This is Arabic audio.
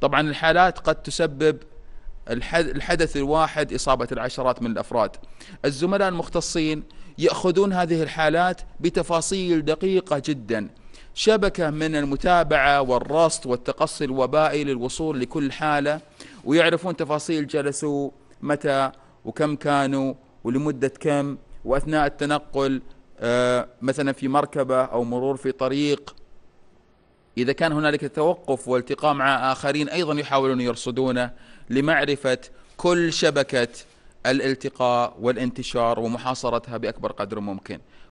طبعا الحالات قد تسبب الحدث الواحد إصابة العشرات من الأفراد الزملاء المختصين يأخذون هذه الحالات بتفاصيل دقيقة جدا شبكة من المتابعة والرصد والتقصي الوبائي للوصول لكل حالة ويعرفون تفاصيل جلسوا متى وكم كانوا ولمدة كم وأثناء التنقل آه، مثلا في مركبة أو مرور في طريق إذا كان هنالك توقف والتقاء مع آخرين أيضا يحاولون يرصدونه لمعرفة كل شبكة الالتقاء والانتشار ومحاصرتها بأكبر قدر ممكن